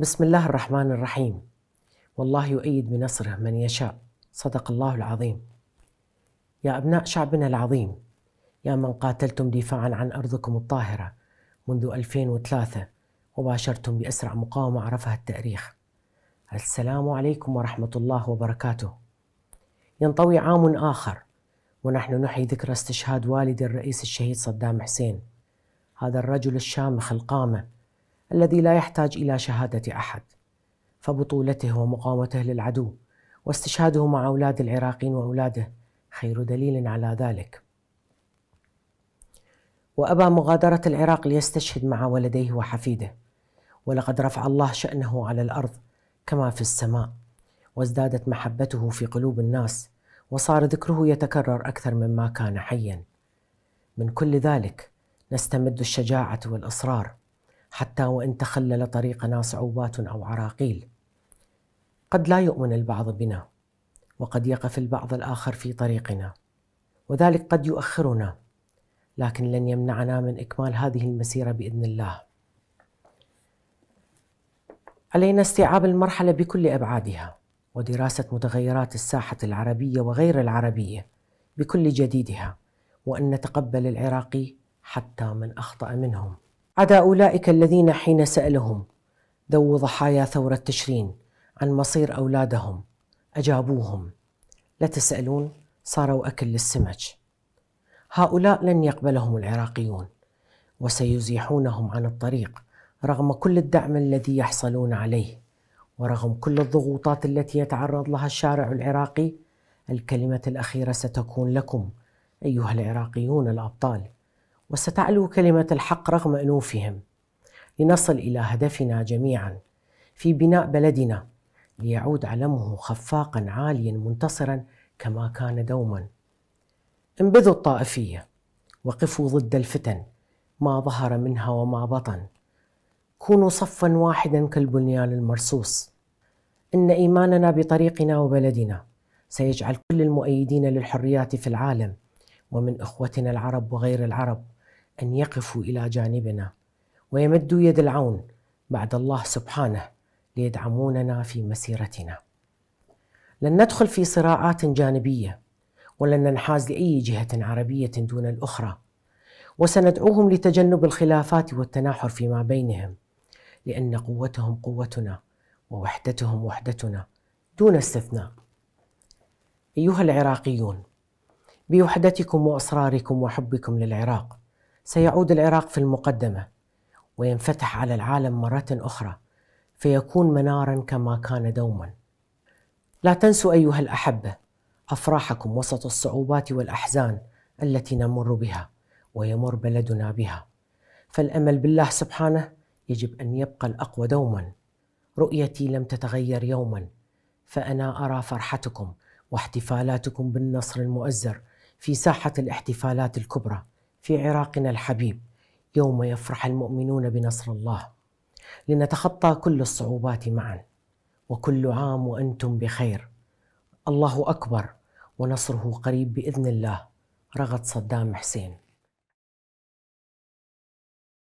بسم الله الرحمن الرحيم والله يؤيد بنصره من يشاء صدق الله العظيم يا أبناء شعبنا العظيم يا من قاتلتم دفاعا عن أرضكم الطاهرة منذ 2003 وباشرتم بأسرع مقاومة عرفها التاريخ السلام عليكم ورحمة الله وبركاته ينطوي عام آخر ونحن نحيي ذكرى استشهاد والد الرئيس الشهيد صدام حسين هذا الرجل الشامخ القامه الذي لا يحتاج إلى شهادة أحد فبطولته ومقاومته للعدو واستشهاده مع أولاد العراقيين وأولاده خير دليل على ذلك وأبى مغادرة العراق ليستشهد مع ولديه وحفيده ولقد رفع الله شأنه على الأرض كما في السماء وازدادت محبته في قلوب الناس وصار ذكره يتكرر أكثر مما كان حيا من كل ذلك نستمد الشجاعة والإصرار حتى وان تخلل طريقنا صعوبات او عراقيل قد لا يؤمن البعض بنا وقد يقف البعض الاخر في طريقنا وذلك قد يؤخرنا لكن لن يمنعنا من اكمال هذه المسيره باذن الله علينا استيعاب المرحله بكل ابعادها ودراسه متغيرات الساحه العربيه وغير العربيه بكل جديدها وان نتقبل العراقي حتى من اخطا منهم عدا أولئك الذين حين سألهم ذو ضحايا ثورة تشرين عن مصير أولادهم أجابوهم لا تسألون صاروا أكل للسمك هؤلاء لن يقبلهم العراقيون وسيزيحونهم عن الطريق رغم كل الدعم الذي يحصلون عليه ورغم كل الضغوطات التي يتعرض لها الشارع العراقي الكلمة الأخيرة ستكون لكم أيها العراقيون الأبطال وستعلو كلمة الحق رغم أنوفهم لنصل إلى هدفنا جميعا في بناء بلدنا ليعود علمه خفاقا عاليا منتصرا كما كان دوما انبذوا الطائفية وقفوا ضد الفتن ما ظهر منها وما بطن كونوا صفا واحدا كالبنيان المرصوص ان ايماننا بطريقنا وبلدنا سيجعل كل المؤيدين للحريات في العالم ومن اخوتنا العرب وغير العرب أن يقفوا إلى جانبنا ويمدوا يد العون بعد الله سبحانه ليدعموننا في مسيرتنا. لن ندخل في صراعات جانبية ولن ننحاز لأي جهة عربية دون الأخرى وسندعوهم لتجنب الخلافات والتناحر فيما بينهم لأن قوتهم قوتنا ووحدتهم وحدتنا دون استثناء. أيها العراقيون بوحدتكم وإصراركم وحبكم للعراق سيعود العراق في المقدمة وينفتح على العالم مرة أخرى فيكون منارا كما كان دوما لا تنسوا أيها الأحبة أفراحكم وسط الصعوبات والأحزان التي نمر بها ويمر بلدنا بها فالأمل بالله سبحانه يجب أن يبقى الأقوى دوما رؤيتي لم تتغير يوما فأنا أرى فرحتكم واحتفالاتكم بالنصر المؤزر في ساحة الاحتفالات الكبرى في عراقنا الحبيب يوم يفرح المؤمنون بنصر الله لنتخطى كل الصعوبات معا وكل عام وانتم بخير الله اكبر ونصره قريب باذن الله رغد صدام حسين